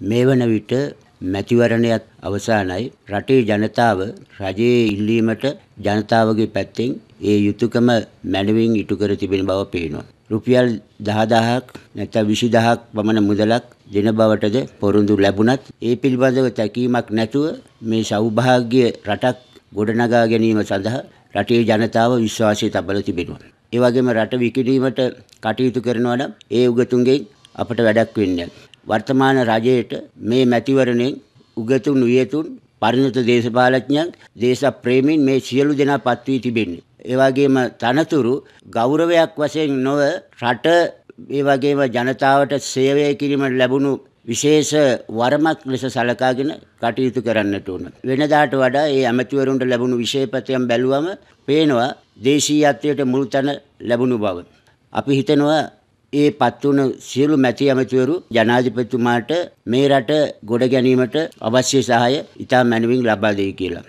මේ වන විට මැතිවරණයත් අවසానයි රටේ ජනතාව රජයේ ඉල්ලීමට ජනතාවගේ පැත්තෙන් ඒ යුතුයකම මැනවින් ඉටු කර තිබෙන බව පේනවා. රුපියල් 10000ක් නැත්නම් 20000ක් පමණ මුදලක් දෙන බවටද පොරොන්දු ලැබුණත් ඒ පිළිබඳව තැකීමක් නැතුව මේ සෞභාග්‍ය රටක් ගොඩනගා ගැනීම සඳහා රටේ ජනතාව විශ්වාසය තබලා තිබෙනවා. ඒ වගේම රට විකිණීමට කටයුතු කරනවා නම් ඒ උගතුන්ගෙන් අපට වැඩක් වෙන්නේ නැහැ. වර්තමාන රජයට මේ මැතිවරණයෙන් උගතුන් උයතුන් පරිණත දේශපාලඥයන් දේශප්‍රේමීන් මේ සියලු දෙනා පත්වී තිබෙන්නේ. ඒ වගේම තනතුරු ගෞරවයක් වශයෙන් නොව රට ඒ වගේම ජනතාවට සේවය කිරීමට ලැබුණු විශේෂ වරමක් ලෙස සලකාගෙන කටයුතු කරන්නට ඕන. වෙනදාට වඩා මේ ඇමතිවරුන්ට ලැබුණු විශේෂපතයන් බැලුවම පේනවා දේශීයත්වයට මුල් තැන ලැබුණු බව. අපි හිතනවා ඒ පත් වුණු සියලු මැති ඇමතිවරු ජනාධිපතිතුමාට මේ රට ගොඩ ගැනීමට අවශ්‍ය සහාය ඉතා මැනවින් ලබා දෙයි කියලා.